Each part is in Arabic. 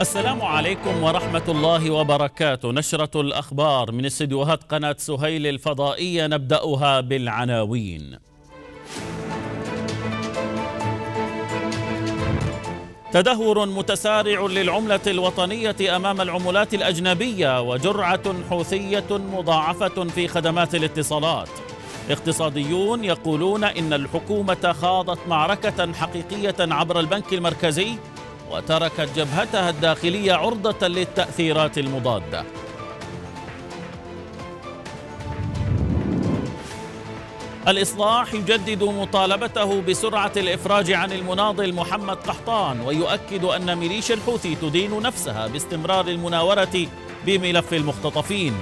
السلام عليكم ورحمة الله وبركاته نشرة الأخبار من استديوهات قناة سهيل الفضائية نبدأها بالعناوين تدهور متسارع للعملة الوطنية أمام العملات الأجنبية وجرعة حوثية مضاعفة في خدمات الاتصالات اقتصاديون يقولون إن الحكومة خاضت معركة حقيقية عبر البنك المركزي وتركت جبهتها الداخلية عرضة للتأثيرات المضادة الإصلاح يجدد مطالبته بسرعة الإفراج عن المناضل محمد قحطان ويؤكد أن ميليشيا الحوثي تدين نفسها باستمرار المناورة بملف المختطفين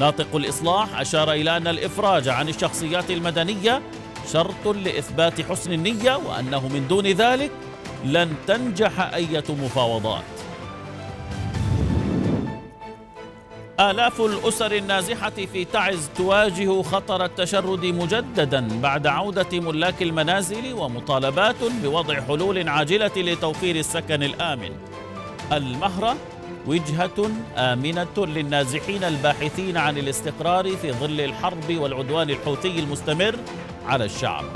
ناطق الإصلاح أشار إلى أن الإفراج عن الشخصيات المدنية شرط لإثبات حسن النية وأنه من دون ذلك لن تنجح أية مفاوضات آلاف الأسر النازحة في تعز تواجه خطر التشرد مجددا بعد عودة ملاك المنازل ومطالبات بوضع حلول عاجلة لتوفير السكن الآمن المهرة وجهة آمنة للنازحين الباحثين عن الاستقرار في ظل الحرب والعدوان الحوثي المستمر على الشعب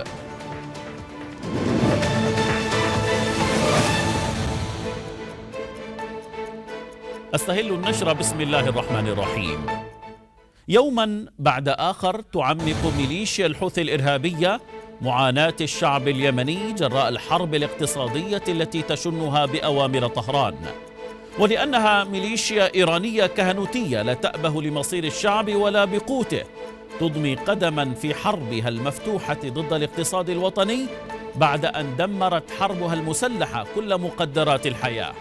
استهل النشر بسم الله الرحمن الرحيم يوما بعد آخر تعمق ميليشيا الحوثي الإرهابية معاناة الشعب اليمني جراء الحرب الاقتصادية التي تشنها بأوامر طهران ولأنها ميليشيا إيرانية كهنوتية لا تأبه لمصير الشعب ولا بقوته تضمي قدما في حربها المفتوحة ضد الاقتصاد الوطني بعد أن دمرت حربها المسلحة كل مقدرات الحياة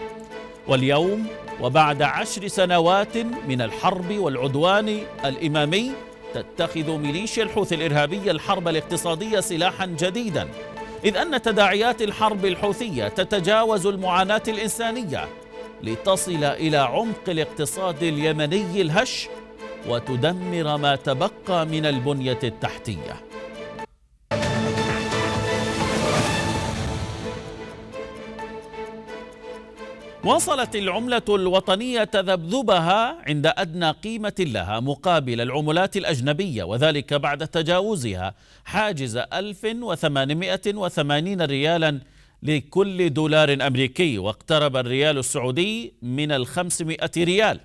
واليوم وبعد عشر سنوات من الحرب والعدوان الإمامي تتخذ ميليشيا الحوثي الإرهابية الحرب الاقتصادية سلاحا جديدا إذ أن تداعيات الحرب الحوثية تتجاوز المعاناة الإنسانية لتصل إلى عمق الاقتصاد اليمني الهش وتدمر ما تبقى من البنية التحتية واصلت العملة الوطنية تذبذبها عند أدنى قيمة لها مقابل العملات الأجنبية وذلك بعد تجاوزها حاجز 1880 ريالا لكل دولار أمريكي واقترب الريال السعودي من ال 500 ريال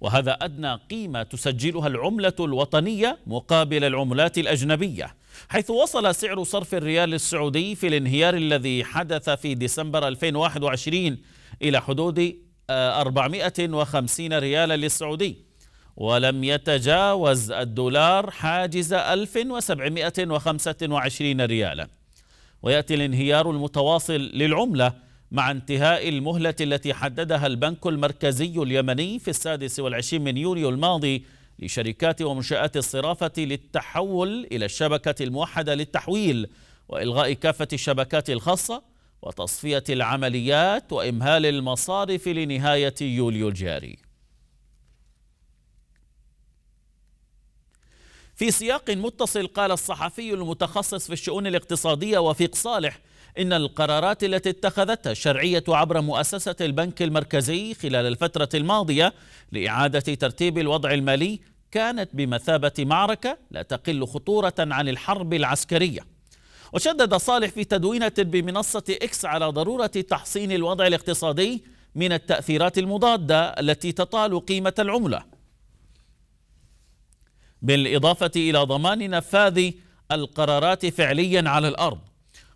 وهذا أدنى قيمة تسجلها العملة الوطنية مقابل العملات الأجنبية حيث وصل سعر صرف الريال السعودي في الانهيار الذي حدث في ديسمبر 2021 إلى حدود 450 آه، ريالا للسعودي ولم يتجاوز الدولار حاجز 1725 ريالا ويأتي الانهيار المتواصل للعملة مع انتهاء المهلة التي حددها البنك المركزي اليمني في السادس والعشرين من يوليو الماضي لشركات ومنشآت الصرافة للتحول إلى الشبكة الموحدة للتحويل وإلغاء كافة الشبكات الخاصة وتصفية العمليات وإمهال المصارف لنهاية يوليو الجاري في سياق متصل قال الصحفي المتخصص في الشؤون الاقتصادية وفيق صالح إن القرارات التي اتخذتها الشرعية عبر مؤسسة البنك المركزي خلال الفترة الماضية لإعادة ترتيب الوضع المالي كانت بمثابة معركة لا تقل خطورة عن الحرب العسكرية وشدد صالح في تدوينة بمنصة إكس على ضرورة تحصين الوضع الاقتصادي من التأثيرات المضادة التي تطال قيمة العملة بالإضافة إلى ضمان نفاذ القرارات فعليا على الأرض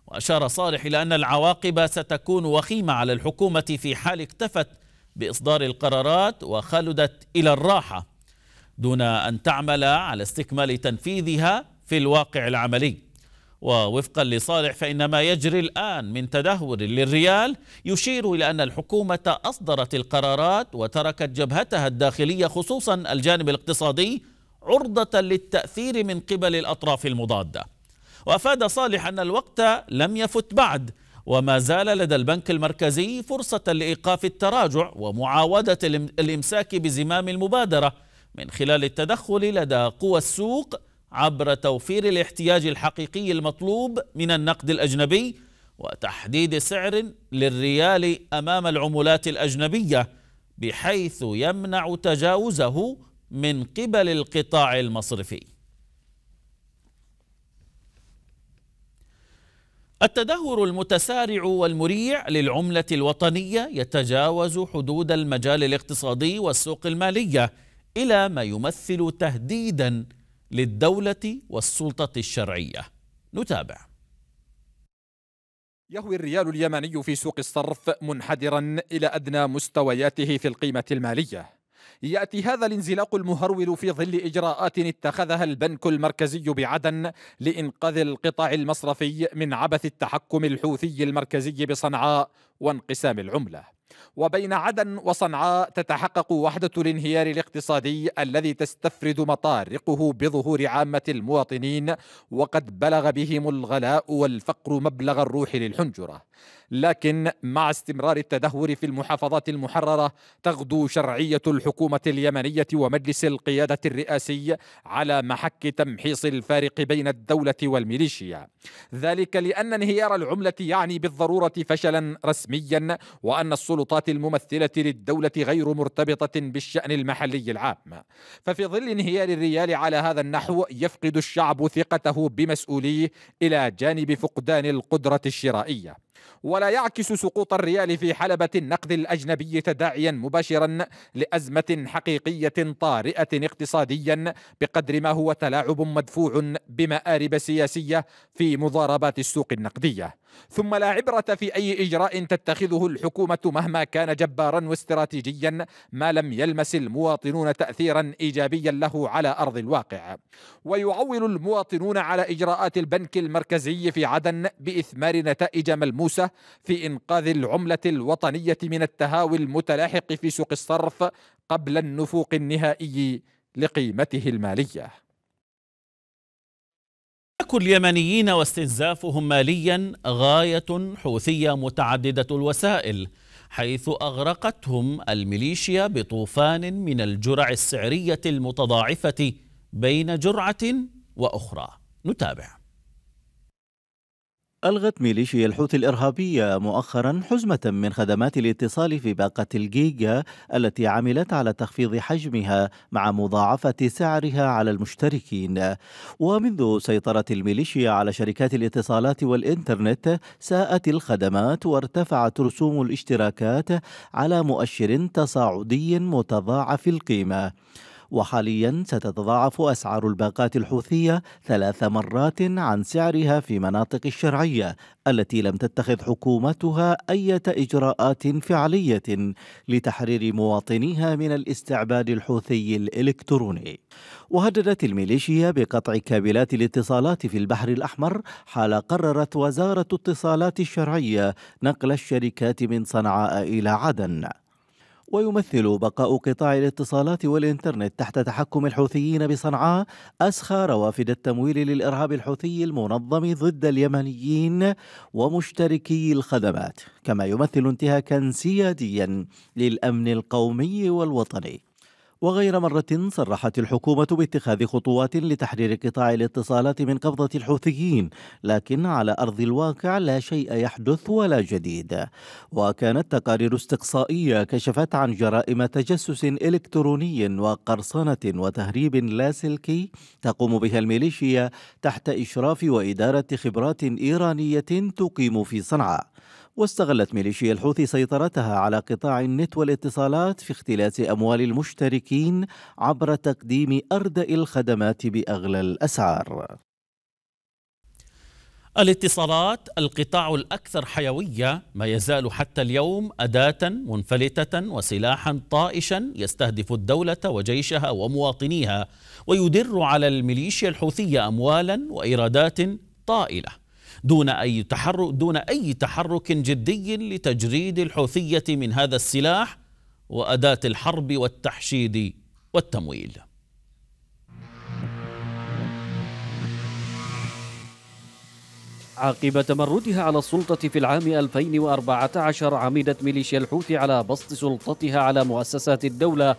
وأشار صالح إلى أن العواقب ستكون وخيمة على الحكومة في حال اكتفت بإصدار القرارات وخلدت إلى الراحة دون أن تعمل على استكمال تنفيذها في الواقع العملي ووفقا لصالح فإن ما يجري الآن من تدهور للريال يشير إلى أن الحكومة أصدرت القرارات وتركت جبهتها الداخلية خصوصا الجانب الاقتصادي عرضة للتأثير من قبل الأطراف المضادة وأفاد صالح أن الوقت لم يفت بعد وما زال لدى البنك المركزي فرصة لإيقاف التراجع ومعاودة الإمساك بزمام المبادرة من خلال التدخل لدى قوى السوق عبر توفير الاحتياج الحقيقي المطلوب من النقد الأجنبي وتحديد سعر للريال أمام العملات الأجنبية بحيث يمنع تجاوزه من قبل القطاع المصرفي التدهور المتسارع والمريع للعملة الوطنية يتجاوز حدود المجال الاقتصادي والسوق المالية إلى ما يمثل تهديداً للدولة والسلطة الشرعية نتابع يهوي الريال اليمني في سوق الصرف منحدرا إلى أدنى مستوياته في القيمة المالية ياتي هذا الانزلاق المهرول في ظل اجراءات اتخذها البنك المركزي بعدن لانقاذ القطاع المصرفي من عبث التحكم الحوثي المركزي بصنعاء وانقسام العمله وبين عدن وصنعاء تتحقق وحدة الانهيار الاقتصادي الذي تستفرد مطارقه بظهور عامة المواطنين وقد بلغ بهم الغلاء والفقر مبلغ الروح للحنجرة لكن مع استمرار التدهور في المحافظات المحررة تغدو شرعية الحكومة اليمنية ومجلس القيادة الرئاسي على محك تمحيص الفارق بين الدولة والميليشيا ذلك لأن انهيار العملة يعني بالضرورة فشلا رسميا وأن السلطات الممثلة للدولة غير مرتبطة بالشأن المحلي العام ففي ظل انهيار الريال على هذا النحو يفقد الشعب ثقته بمسؤوليه إلى جانب فقدان القدرة الشرائية ولا يعكس سقوط الريال في حلبة النقد الأجنبي تداعيا مباشرا لأزمة حقيقية طارئة اقتصاديا بقدر ما هو تلاعب مدفوع بمآرب سياسية في مضاربات السوق النقدية ثم لا عبرة في أي إجراء تتخذه الحكومة مهما كان جبارا واستراتيجيا ما لم يلمس المواطنون تأثيرا إيجابيا له على أرض الواقع ويعول المواطنون على إجراءات البنك المركزي في عدن بإثمار نتائج ملموسة في إنقاذ العملة الوطنية من التهاوي المتلاحق في سوق الصرف قبل النفوق النهائي لقيمته الماليه شك اليمنيين واستنزافهم ماليا غاية حوثية متعددة الوسائل حيث أغرقتهم الميليشيا بطوفان من الجرع السعرية المتضاعفة بين جرعة وأخرى نتابع ألغت ميليشيا الحوثي الإرهابية مؤخرا حزمة من خدمات الاتصال في باقة الجيجا التي عملت على تخفيض حجمها مع مضاعفة سعرها على المشتركين ومنذ سيطرة الميليشيا على شركات الاتصالات والإنترنت ساءت الخدمات وارتفعت رسوم الاشتراكات على مؤشر تصاعدي متضاعف القيمة وحاليا ستتضاعف أسعار الباقات الحوثية ثلاث مرات عن سعرها في مناطق الشرعية التي لم تتخذ حكومتها أي إجراءات فعلية لتحرير مواطنيها من الاستعباد الحوثي الإلكتروني وهددت الميليشيا بقطع كابلات الاتصالات في البحر الأحمر حال قررت وزارة اتصالات الشرعية نقل الشركات من صنعاء إلى عدن ويمثل بقاء قطاع الاتصالات والإنترنت تحت تحكم الحوثيين بصنعاء أسخى روافد التمويل للإرهاب الحوثي المنظم ضد اليمنيين ومشتركي الخدمات كما يمثل انتهاكا سياديا للأمن القومي والوطني وغير مرة صرحت الحكومة باتخاذ خطوات لتحرير قطاع الاتصالات من قبضة الحوثيين لكن على أرض الواقع لا شيء يحدث ولا جديد وكانت تقارير استقصائية كشفت عن جرائم تجسس إلكتروني وقرصنة وتهريب لاسلكي تقوم بها الميليشيا تحت إشراف وإدارة خبرات إيرانية تقيم في صنعاء واستغلت ميليشيا الحوثي سيطرتها على قطاع النت والاتصالات في اختلاس أموال المشتركين عبر تقديم أردأ الخدمات بأغلى الأسعار الاتصالات القطاع الأكثر حيوية ما يزال حتى اليوم أداة منفلتة وسلاحا طائشا يستهدف الدولة وجيشها ومواطنيها ويدر على الميليشيا الحوثية أموالا وإيرادات طائلة دون أي تحرك دون أي تحرك جدي لتجريد الحوثية من هذا السلاح وأداة الحرب والتحشيد والتمويل عقب تمردها على السلطة في العام 2014 عمدت ميليشيا الحوثي على بسط سلطتها على مؤسسات الدولة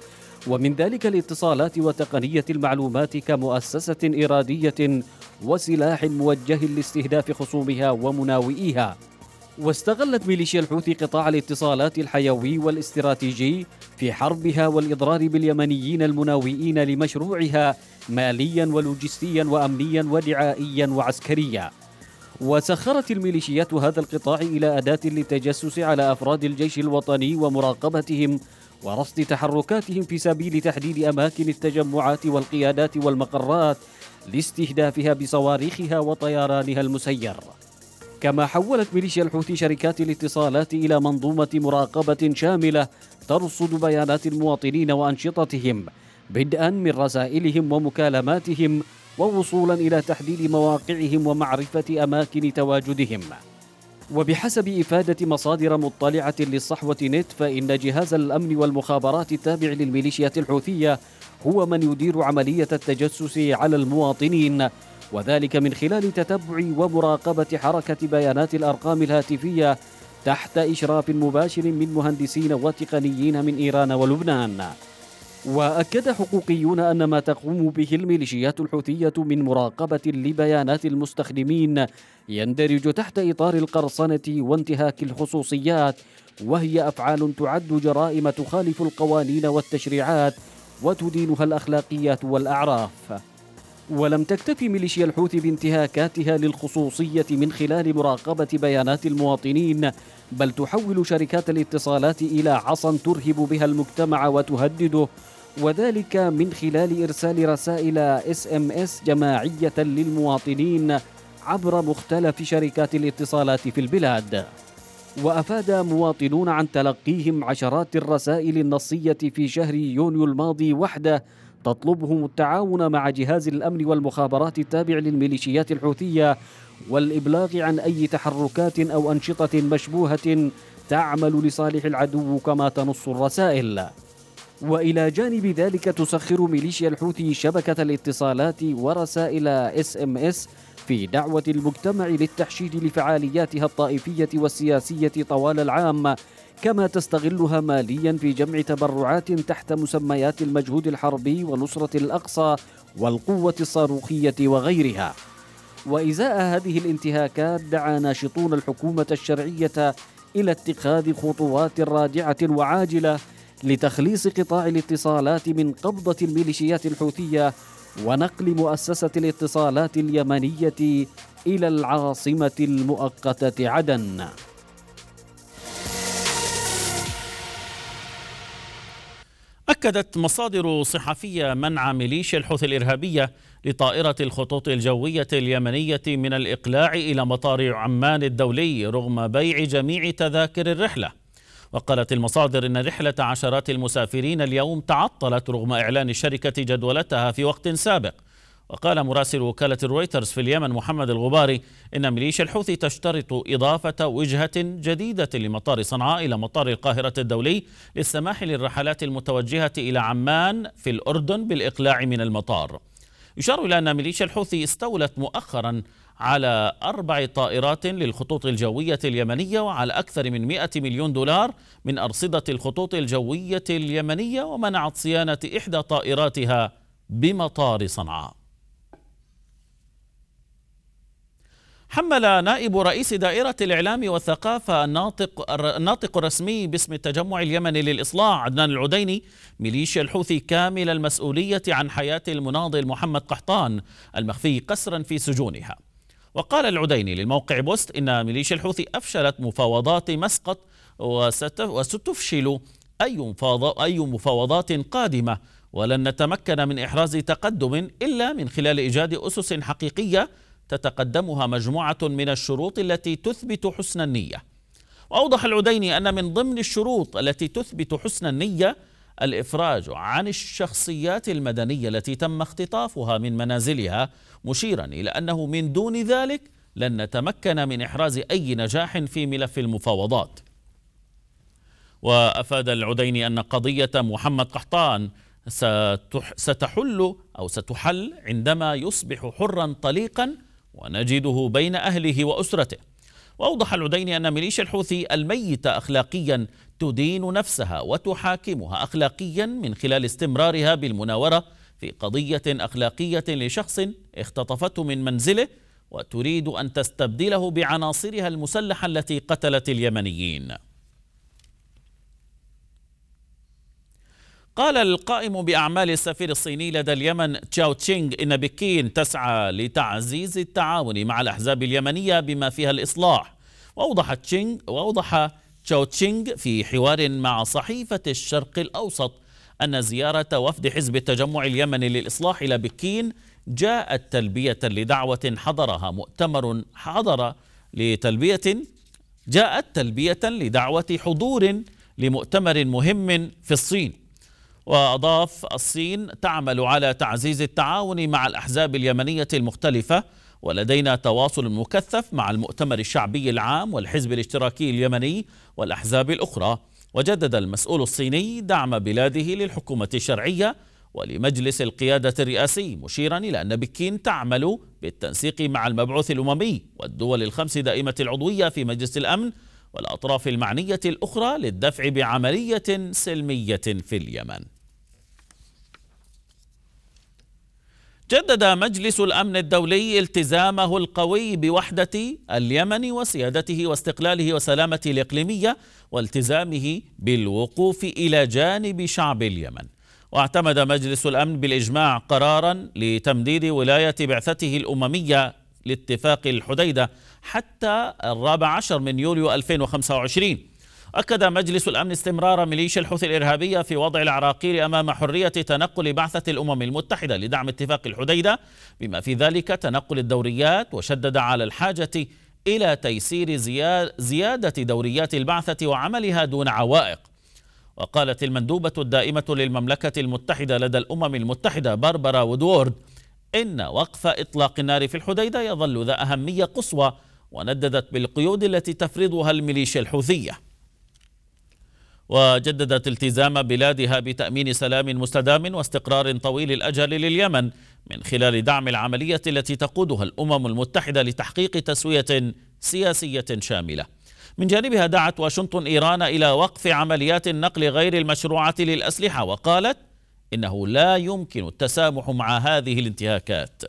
ومن ذلك الاتصالات وتقنية المعلومات كمؤسسة إرادية وسلاح موجه لاستهداف خصومها ومناوئيها واستغلت ميليشيا الحوثي قطاع الاتصالات الحيوي والاستراتيجي في حربها والإضرار باليمنيين المناوئين لمشروعها ماليا ولوجستيا وأمنيا ودعائيا وعسكريا وسخرت الميليشيات هذا القطاع إلى أداة للتجسس على أفراد الجيش الوطني ومراقبتهم ورصد تحركاتهم في سبيل تحديد أماكن التجمعات والقيادات والمقرات لاستهدافها بصواريخها وطيرانها المسير كما حولت ميليشيا الحوثي شركات الاتصالات إلى منظومة مراقبة شاملة ترصد بيانات المواطنين وأنشطتهم بدءا من رسائلهم ومكالماتهم ووصولا إلى تحديد مواقعهم ومعرفة أماكن تواجدهم وبحسب إفادة مصادر مطلعة للصحوة نت فإن جهاز الأمن والمخابرات التابع للميليشيات الحوثية هو من يدير عملية التجسس على المواطنين وذلك من خلال تتبع ومراقبة حركة بيانات الأرقام الهاتفية تحت إشراف مباشر من مهندسين وتقنيين من إيران ولبنان وأكد حقوقيون أن ما تقوم به الميليشيات الحوثية من مراقبة لبيانات المستخدمين يندرج تحت إطار القرصنة وانتهاك الخصوصيات وهي أفعال تعد جرائم تخالف القوانين والتشريعات وتدينها الأخلاقيات والأعراف ولم تكتف ميليشيا الحوثي بانتهاكاتها للخصوصية من خلال مراقبة بيانات المواطنين بل تحول شركات الاتصالات إلى عصا ترهب بها المجتمع وتهدده وذلك من خلال إرسال رسائل اس ام اس جماعية للمواطنين عبر مختلف شركات الاتصالات في البلاد وافاد مواطنون عن تلقيهم عشرات الرسائل النصيه في شهر يونيو الماضي وحده تطلبهم التعاون مع جهاز الامن والمخابرات التابع للميليشيات الحوثيه والابلاغ عن اي تحركات او انشطه مشبوهه تعمل لصالح العدو كما تنص الرسائل والى جانب ذلك تسخر ميليشيا الحوثي شبكه الاتصالات ورسائل اس ام اس في دعوة المجتمع للتحشيد لفعالياتها الطائفية والسياسية طوال العام كما تستغلها ماليا في جمع تبرعات تحت مسميات المجهود الحربي ونصرة الأقصى والقوة الصاروخية وغيرها وإزاء هذه الانتهاكات دعا ناشطون الحكومة الشرعية إلى اتخاذ خطوات رادعة وعاجلة لتخليص قطاع الاتصالات من قبضة الميليشيات الحوثية ونقل مؤسسة الاتصالات اليمنية إلى العاصمة المؤقتة عدن أكدت مصادر صحفية منع ميليشيا الحوثي الإرهابية لطائرة الخطوط الجوية اليمنية من الإقلاع إلى مطار عمان الدولي رغم بيع جميع تذاكر الرحلة وقالت المصادر أن رحلة عشرات المسافرين اليوم تعطلت رغم إعلان الشركة جدولتها في وقت سابق وقال مراسل وكالة رويترز في اليمن محمد الغباري إن ميليشيا الحوثي تشترط إضافة وجهة جديدة لمطار صنعاء إلى مطار القاهرة الدولي للسماح للرحلات المتوجهة إلى عمان في الأردن بالإقلاع من المطار يشار إلى أن ميليشيا الحوثي استولت مؤخرا على أربع طائرات للخطوط الجوية اليمنية وعلى أكثر من 100 مليون دولار من أرصدة الخطوط الجوية اليمنية ومنعت صيانة إحدى طائراتها بمطار صنعاء حمل نائب رئيس دائرة الإعلام والثقافة الناطق, الناطق الرسمي باسم التجمع اليمني للإصلاح عدنان العديني ميليشيا الحوثي كامل المسؤولية عن حياة المناضل محمد قحطان المخفي قسرا في سجونها وقال العديني للموقع بوست إن ميليشيا الحوثي أفشلت مفاوضات مسقط وستفشل أي, أي مفاوضات قادمة ولن نتمكن من إحراز تقدم إلا من خلال إيجاد أسس حقيقية تتقدمها مجموعة من الشروط التي تثبت حسن النية وأوضح العديني أن من ضمن الشروط التي تثبت حسن النية الإفراج عن الشخصيات المدنية التي تم اختطافها من منازلها مشيرا إلى أنه من دون ذلك لن نتمكن من إحراز أي نجاح في ملف المفاوضات وأفاد العديني أن قضية محمد قحطان ستحل أو ستحل عندما يصبح حرا طليقا ونجده بين أهله وأسرته وأوضح العديني أن ميليشيا الحوثي الميتة أخلاقيا تدين نفسها وتحاكمها أخلاقيا من خلال استمرارها بالمناورة في قضية أخلاقية لشخص اختطفته من منزله وتريد أن تستبدله بعناصرها المسلحة التي قتلت اليمنيين قال القائم بأعمال السفير الصيني لدى اليمن تشاو تشينغ إن بكين تسعى لتعزيز التعاون مع الأحزاب اليمنية بما فيها الإصلاح وأوضح تشينغ وأوضح تشاو تشينغ في حوار مع صحيفة الشرق الأوسط أن زيارة وفد حزب التجمع اليمني للإصلاح إلى بكين جاءت تلبية لدعوة حضرها مؤتمر حضر لتلبية جاءت تلبية لدعوة حضور لمؤتمر مهم في الصين وأضاف الصين تعمل على تعزيز التعاون مع الأحزاب اليمنية المختلفة ولدينا تواصل مكثف مع المؤتمر الشعبي العام والحزب الاشتراكي اليمني والأحزاب الأخرى وجدد المسؤول الصيني دعم بلاده للحكومة الشرعية ولمجلس القيادة الرئاسي مشيرا إلى أن بكين تعمل بالتنسيق مع المبعوث الأممي والدول الخمس دائمة العضوية في مجلس الأمن والأطراف المعنية الأخرى للدفع بعملية سلمية في اليمن جدد مجلس الامن الدولي التزامه القوي بوحده اليمن وسيادته واستقلاله وسلامته الاقليميه والتزامه بالوقوف الى جانب شعب اليمن. واعتمد مجلس الامن بالاجماع قرارا لتمديد ولايه بعثته الامميه لاتفاق الحديده حتى الرابع عشر من يوليو 2025 أكد مجلس الأمن استمرار ميليشيا الحوثي الإرهابية في وضع العراقيل أمام حرية تنقل بعثة الأمم المتحدة لدعم اتفاق الحديدة بما في ذلك تنقل الدوريات وشدد على الحاجة إلى تيسير زيادة دوريات البعثة وعملها دون عوائق وقالت المندوبة الدائمة للمملكة المتحدة لدى الأمم المتحدة باربرا وودورد إن وقف إطلاق النار في الحديدة يظل ذا أهمية قصوى ونددت بالقيود التي تفرضها الميليشيا الحوثيه وجددت التزام بلادها بتأمين سلام مستدام واستقرار طويل الأجل لليمن من خلال دعم العملية التي تقودها الأمم المتحدة لتحقيق تسوية سياسية شاملة من جانبها دعت واشنطن إيران إلى وقف عمليات النقل غير المشروعة للأسلحة وقالت إنه لا يمكن التسامح مع هذه الانتهاكات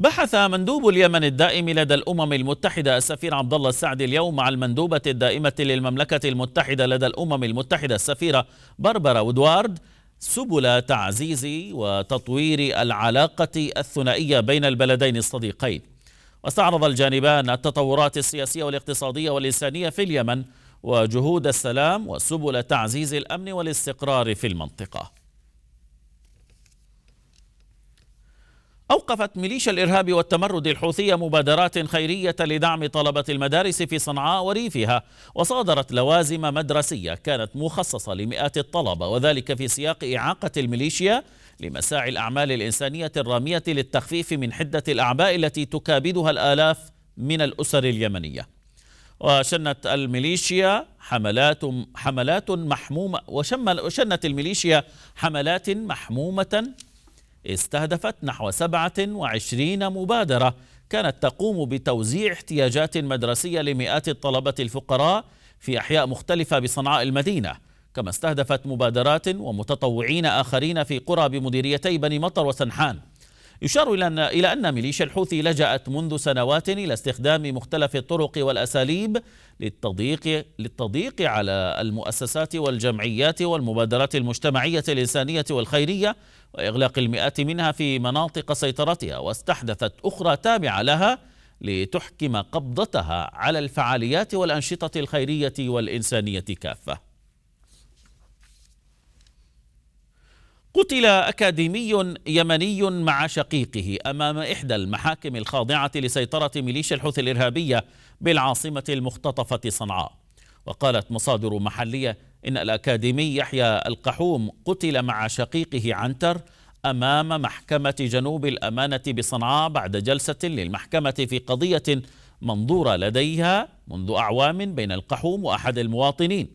بحث مندوب اليمن الدائم لدى الأمم المتحدة السفير عبد الله السعدي اليوم مع المندوبة الدائمة للمملكة المتحدة لدى الأمم المتحدة السفيرة بربرا ودوارد سبل تعزيز وتطوير العلاقة الثنائية بين البلدين الصديقين واستعرض الجانبان التطورات السياسية والاقتصادية والإنسانية في اليمن وجهود السلام وسبل تعزيز الأمن والاستقرار في المنطقة أوقفت ميليشيا الإرهاب والتمرد الحوثية مبادرات خيرية لدعم طلبة المدارس في صنعاء وريفها وصادرت لوازم مدرسية كانت مخصصة لمئات الطلبة وذلك في سياق إعاقة الميليشيا لمساعي الأعمال الإنسانية الرامية للتخفيف من حدة الأعباء التي تكابدها الآلاف من الأسر اليمنية وشنت الميليشيا حملات حملات محمومة وشنت الميليشيا حملات محمومة استهدفت نحو 27 مبادرة كانت تقوم بتوزيع احتياجات مدرسية لمئات الطلبة الفقراء في أحياء مختلفة بصنعاء المدينة كما استهدفت مبادرات ومتطوعين آخرين في قرى بمديريتي بني مطر وسنحان يشار إلى أن ميليشيا الحوثي لجأت منذ سنوات إلى استخدام مختلف الطرق والأساليب للتضييق, للتضييق على المؤسسات والجمعيات والمبادرات المجتمعية الإنسانية والخيرية وإغلاق المئات منها في مناطق سيطرتها واستحدثت أخرى تابعة لها لتحكم قبضتها على الفعاليات والأنشطة الخيرية والإنسانية كافة قتل أكاديمي يمني مع شقيقه أمام إحدى المحاكم الخاضعة لسيطرة ميليشيا الحوثي الإرهابية بالعاصمة المختطفة صنعاء وقالت مصادر محلية إن الأكاديمي يحيى القحوم قتل مع شقيقه عنتر أمام محكمة جنوب الأمانة بصنعاء بعد جلسة للمحكمة في قضية منظورة لديها منذ أعوام بين القحوم وأحد المواطنين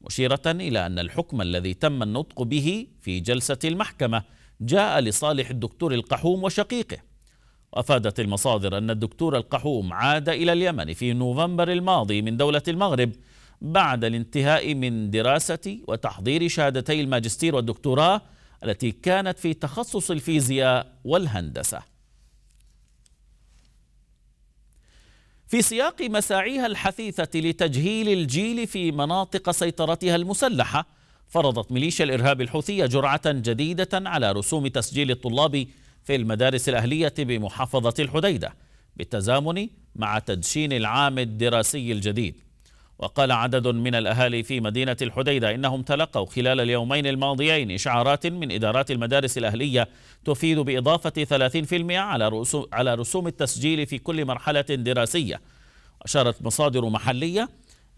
مشيرة إلى أن الحكم الذي تم النطق به في جلسة المحكمة جاء لصالح الدكتور القحوم وشقيقه وأفادت المصادر أن الدكتور القحوم عاد إلى اليمن في نوفمبر الماضي من دولة المغرب بعد الانتهاء من دراسة وتحضير شهادتي الماجستير والدكتوراه التي كانت في تخصص الفيزياء والهندسة في سياق مساعيها الحثيثة لتجهيل الجيل في مناطق سيطرتها المسلحة فرضت ميليشيا الإرهاب الحوثية جرعة جديدة على رسوم تسجيل الطلاب في المدارس الأهلية بمحافظة الحديدة بالتزامن مع تدشين العام الدراسي الجديد وقال عدد من الأهالي في مدينة الحديدة إنهم تلقوا خلال اليومين الماضيين إشعارات من إدارات المدارس الأهلية تفيد بإضافة 30% على رسوم, على رسوم التسجيل في كل مرحلة دراسية أشارت مصادر محلية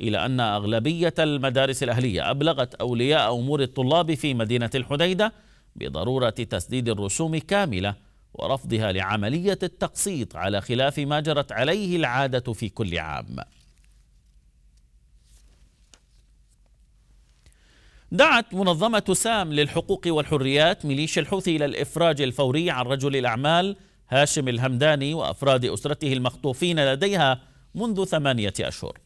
إلى أن أغلبية المدارس الأهلية أبلغت أولياء أمور الطلاب في مدينة الحديدة بضرورة تسديد الرسوم كاملة ورفضها لعملية التقسيط على خلاف ما جرت عليه العادة في كل عام دعت منظمة سام للحقوق والحريات ميليشيا الحوثي إلى الإفراج الفوري عن رجل الأعمال هاشم الهمداني وأفراد أسرته المخطوفين لديها منذ ثمانية أشهر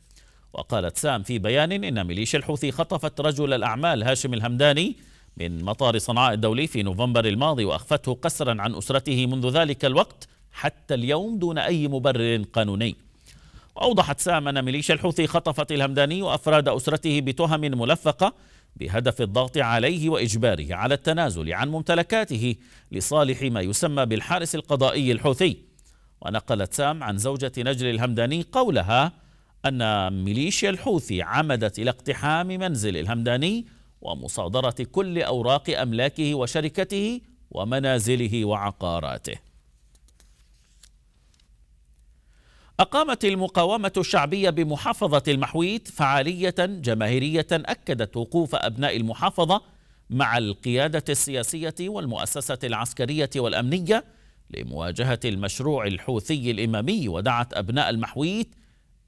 وقالت سام في بيان إن ميليشيا الحوثي خطفت رجل الأعمال هاشم الهمداني من مطار صنعاء الدولي في نوفمبر الماضي وأخفته قسرا عن أسرته منذ ذلك الوقت حتى اليوم دون أي مبرر قانوني وأوضحت سام أن ميليشيا الحوثي خطفت الهمداني وأفراد أسرته بتهم ملفقة بهدف الضغط عليه وإجباره على التنازل عن ممتلكاته لصالح ما يسمى بالحارس القضائي الحوثي ونقلت سام عن زوجة نجل الهمداني قولها أن ميليشيا الحوثي عمدت إلى اقتحام منزل الهمداني ومصادرة كل أوراق أملاكه وشركته ومنازله وعقاراته أقامت المقاومة الشعبية بمحافظة المحويت فعالية جماهيرية أكدت وقوف أبناء المحافظة مع القيادة السياسية والمؤسسة العسكرية والأمنية لمواجهة المشروع الحوثي الإمامي ودعت أبناء المحويت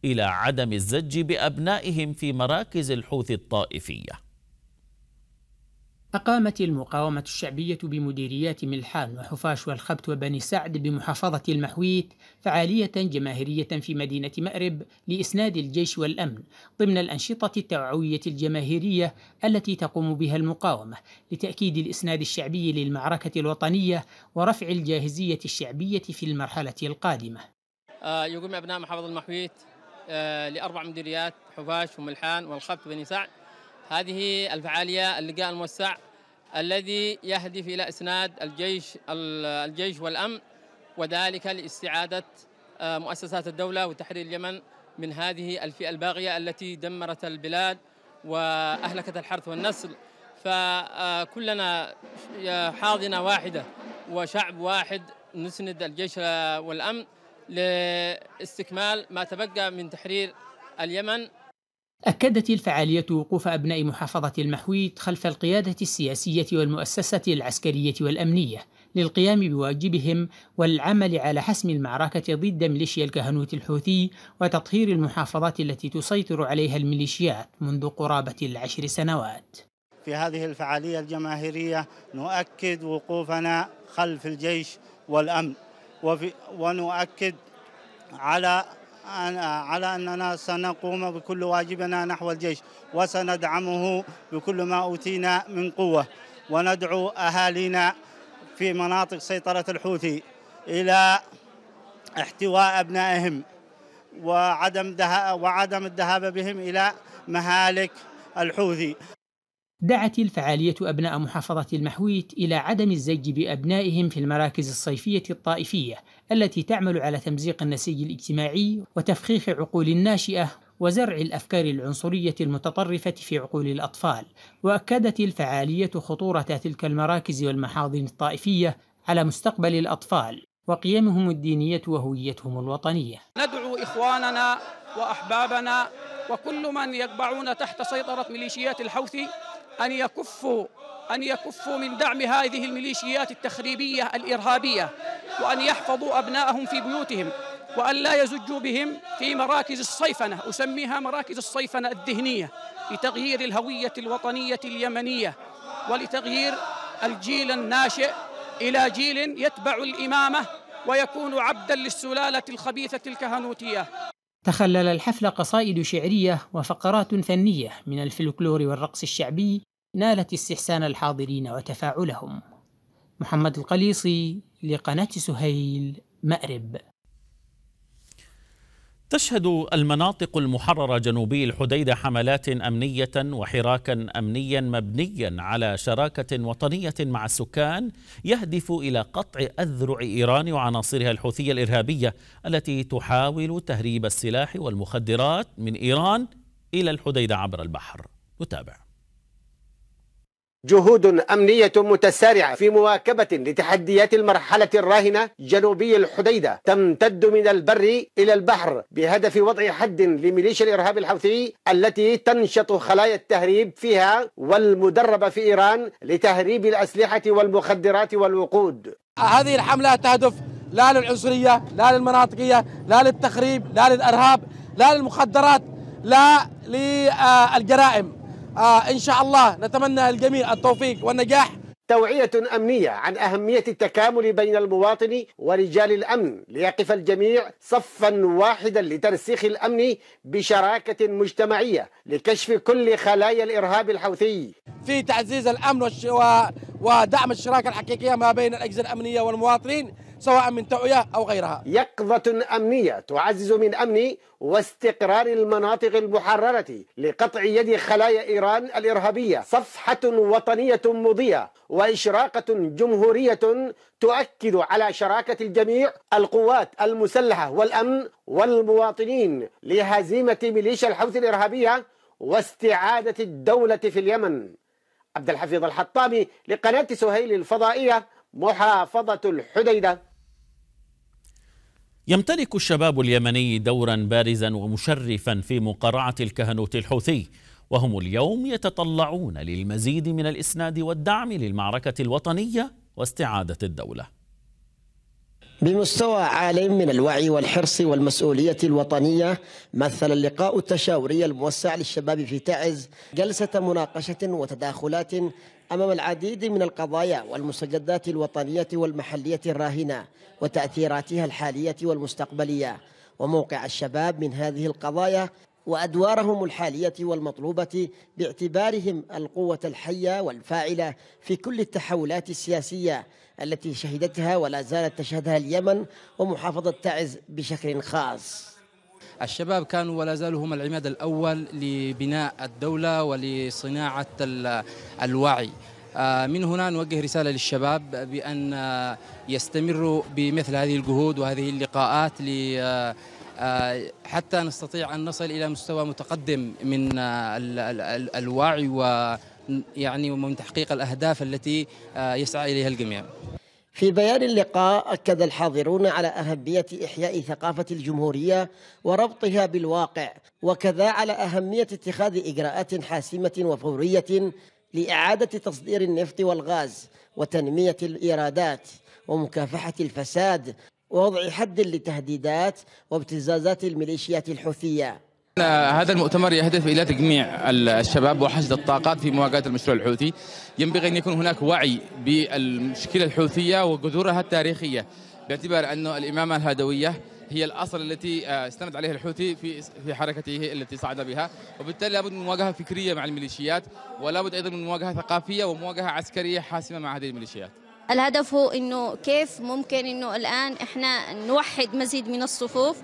إلى عدم الزج بأبنائهم في مراكز الحوثي الطائفية أقامت المقاومة الشعبية بمديريات ملحان وحفاش والخبت وبني سعد بمحافظة المحويت فعالية جماهيرية في مدينة مأرب لإسناد الجيش والأمن ضمن الأنشطة التوعوية الجماهيرية التي تقوم بها المقاومة لتأكيد الإسناد الشعبي للمعركة الوطنية ورفع الجاهزية الشعبية في المرحلة القادمة. آه، يقوم أبناء محافظة المحويت آه، لأربع مديريات حفاش وملحان والخبت بني سعد هذه الفعالية اللقاء الموسع الذي يهدف إلى إسناد الجيش الجيش والأمن وذلك لاستعادة آه، مؤسسات الدولة وتحرير اليمن من هذه الفئة الباغية التي دمرت البلاد وأهلكت الحرث والنسل فكلنا آه، حاضنة واحدة وشعب واحد نسند الجيش آه، والأمن لاستكمال ما تبقى من تحرير اليمن أكدت الفعالية وقوف أبناء محافظة المحويت خلف القيادة السياسية والمؤسسة العسكرية والأمنية للقيام بواجبهم والعمل على حسم المعركة ضد ميليشيا الكهنوت الحوثي وتطهير المحافظات التي تسيطر عليها الميليشيات منذ قرابة العشر سنوات. في هذه الفعالية الجماهيرية نؤكد وقوفنا خلف الجيش والأمن ونؤكد على على أننا سنقوم بكل واجبنا نحو الجيش وسندعمه بكل ما أوتينا من قوة وندعو أهالينا في مناطق سيطرة الحوثي إلى احتواء أبنائهم وعدم وعدم الذهاب بهم إلى مهالك الحوثي دعت الفعالية أبناء محافظة المحويت إلى عدم الزج بأبنائهم في المراكز الصيفية الطائفية التي تعمل على تمزيق النسيج الاجتماعي وتفخيخ عقول الناشئة وزرع الأفكار العنصرية المتطرفة في عقول الأطفال، وأكدت الفعالية خطورة تلك المراكز والمحاضن الطائفية على مستقبل الأطفال وقيمهم الدينية وهويتهم الوطنية. ندعو إخواننا وأحبابنا وكل من يقبعون تحت سيطرة ميليشيات الحوثي أن يكفوا أن يكفوا من دعم هذه الميليشيات التخريبية الإرهابية وأن يحفظوا أبنائهم في بيوتهم وأن لا يزجوا بهم في مراكز الصيفنة أسميها مراكز الصيفنة الذهنية لتغيير الهوية الوطنية اليمنية ولتغيير الجيل الناشئ إلى جيل يتبع الإمامة ويكون عبدا للسلالة الخبيثة الكهنوتية تخلل الحفل قصائد شعرية وفقرات فنية من الفلكلور والرقص الشعبي نالت استحسان الحاضرين وتفاعلهم محمد القليصي لقناة سهيل مأرب تشهد المناطق المحررة جنوبي الحديدة حملات أمنية وحراكا أمنيا مبنيا على شراكة وطنية مع السكان يهدف إلى قطع أذرع إيران وعناصرها الحوثية الإرهابية التي تحاول تهريب السلاح والمخدرات من إيران إلى الحديدة عبر البحر نتابع جهود أمنية متسارعة في مواكبة لتحديات المرحلة الراهنة جنوبي الحديدة تمتد من البر إلى البحر بهدف وضع حد لميليشيا الإرهاب الحوثي التي تنشط خلايا التهريب فيها والمدربة في إيران لتهريب الأسلحة والمخدرات والوقود هذه الحملة تهدف لا للعنصرية لا للمناطقية لا للتخريب لا للإرهاب لا للمخدرات لا للجرائم آه، إن شاء الله نتمنى الجميع التوفيق والنجاح توعية أمنية عن أهمية التكامل بين المواطن ورجال الأمن ليقف الجميع صفا واحدا لترسيخ الأمن بشراكة مجتمعية لكشف كل خلايا الإرهاب الحوثي في تعزيز الأمن ودعم الشراكة الحقيقية ما بين الأجهزة الأمنية والمواطنين سواء من توعية أو غيرها يقظة أمنية تعزز من أمن واستقرار المناطق المحررة لقطع يد خلايا إيران الإرهابية صفحة وطنية مضية وإشراقة جمهورية تؤكد على شراكة الجميع القوات المسلحة والأمن والمواطنين لهزيمة ميليشيا الحوثي الإرهابية واستعادة الدولة في اليمن عبد الحفيظ الحطامي لقناة سهيل الفضائية محافظة الحديدة يمتلك الشباب اليمني دورا بارزا ومشرفا في مقارعة الكهنوت الحوثي وهم اليوم يتطلعون للمزيد من الإسناد والدعم للمعركة الوطنية واستعادة الدولة بمستوى عال من الوعي والحرص والمسؤولية الوطنية مثل اللقاء التشاوري الموسع للشباب في تعز جلسة مناقشة وتداخلات أمام العديد من القضايا والمستجدات الوطنية والمحلية الراهنة وتأثيراتها الحالية والمستقبلية وموقع الشباب من هذه القضايا وادوارهم الحاليه والمطلوبه باعتبارهم القوه الحيه والفاعله في كل التحولات السياسيه التي شهدتها ولا زالت تشهدها اليمن ومحافظه تعز بشكل خاص الشباب كانوا ولا زالوا هم العماد الأول لبناء الدولة ولصناعة الوعي آه، من هنا نوجه رسالة للشباب بأن آه، يستمروا بمثل هذه الجهود وهذه اللقاءات آه، حتى نستطيع أن نصل إلى مستوى متقدم من الوعي ويعني ومن تحقيق الأهداف التي يسعى إليها الجميع في بيان اللقاء أكد الحاضرون على أهمية إحياء ثقافة الجمهورية وربطها بالواقع وكذا على أهمية اتخاذ إجراءات حاسمة وفورية لإعادة تصدير النفط والغاز وتنمية الإيرادات ومكافحة الفساد ووضع حد لتهديدات وابتزازات الميليشيات الحوثيه هذا المؤتمر يهدف إلى تجميع الشباب وحشد الطاقات في مواجهة المشروع الحوثي ينبغي أن يكون هناك وعي بالمشكلة الحوثية وجذورها التاريخية باعتبار أن الإمامة الهادوية هي الأصل التي آه، استند عليها الحوثي في في حركته التي صعد بها وبالتالي لابد من مواجهة فكرية مع الميليشيات ولابد أيضا من مواجهة ثقافية ومواجهة عسكرية حاسمة مع هذه الميليشيات الهدف هو انه كيف ممكن انه الان احنا نوحد مزيد من الصفوف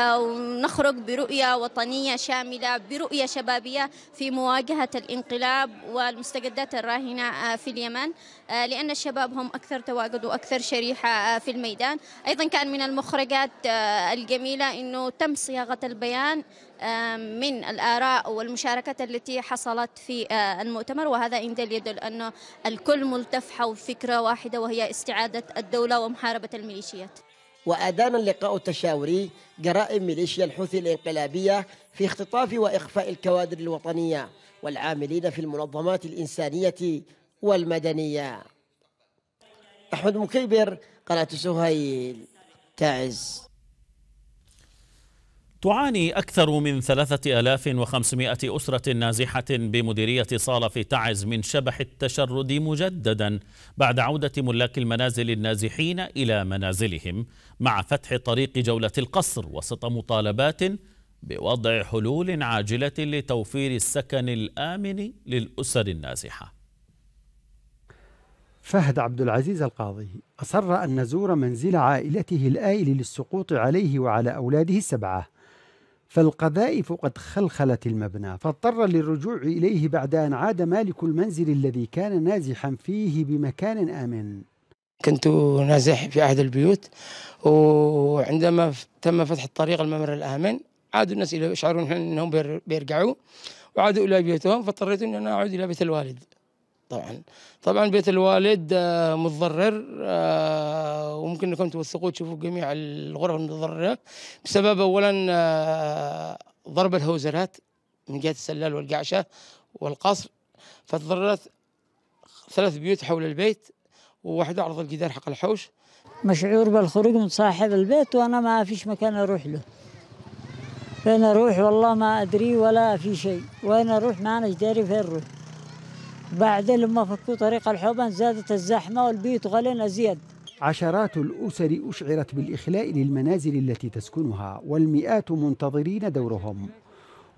ونخرج برؤية وطنية شاملة برؤية شبابية في مواجهة الانقلاب والمستجدات الراهنة آه، في اليمن آه، لأن الشباب هم أكثر تواجد وأكثر شريحة آه، في الميدان أيضا كان من المخرجات الجميلة أنه تم صياغة البيان من الآراء والمشاركات التي حصلت في المؤتمر وهذا إن دل يدل أنه الكل ملتف حول فكرة واحدة وهي استعادة الدولة ومحاربة الميليشيات وأدان اللقاء التشاوري جرائم ميليشيا الحوثي الانقلابية في اختطاف وإخفاء الكوادر الوطنية والعاملين في المنظمات الإنسانية والمدنية أحمد مكيبر قناة سهيل تعز تعاني أكثر من 3500 أسرة نازحة بمديرية صالة في تعز من شبح التشرد مجددا بعد عودة ملاك المنازل النازحين إلى منازلهم مع فتح طريق جولة القصر وسط مطالبات بوضع حلول عاجلة لتوفير السكن الآمن للأسر النازحة فهد عبد العزيز القاضي أصر أن نزور منزل عائلته الآيل للسقوط عليه وعلى أولاده السبعة فالقذائف قد خلخلت المبنى فاضطر للرجوع إليه بعد أن عاد مالك المنزل الذي كان نازحا فيه بمكان آمن كنت نازح في أحد البيوت وعندما تم فتح الطريق الممر الآمن عادوا الناس إلى يشعرون أنهم بيرجعوا وعادوا إلى بيوتهم فاضطريت أن أنا أعود إلى بيت الوالد طبعا طبعا بيت الوالد آه، متضرر آه، وممكن انكم توثقوا تشوفوا جميع الغرف المتضرره بسبب اولا آه، ضرب الهوزرات من جهه السلال والقعشه والقصر فتضررت ثلاث بيوت حول البيت وواحده عرض الجدار حق الحوش مشعور بالخروج من صاحب البيت وانا ما فيش مكان اروح له فين اروح والله ما ادري ولا في شيء وين اروح ما انا داري فين اروح بعدين لما فكوا طريق الحوبان زادت الزحمة والبيوت غلينا زياد عشرات الأسر أشعرت بالإخلاء للمنازل التي تسكنها والمئات منتظرين دورهم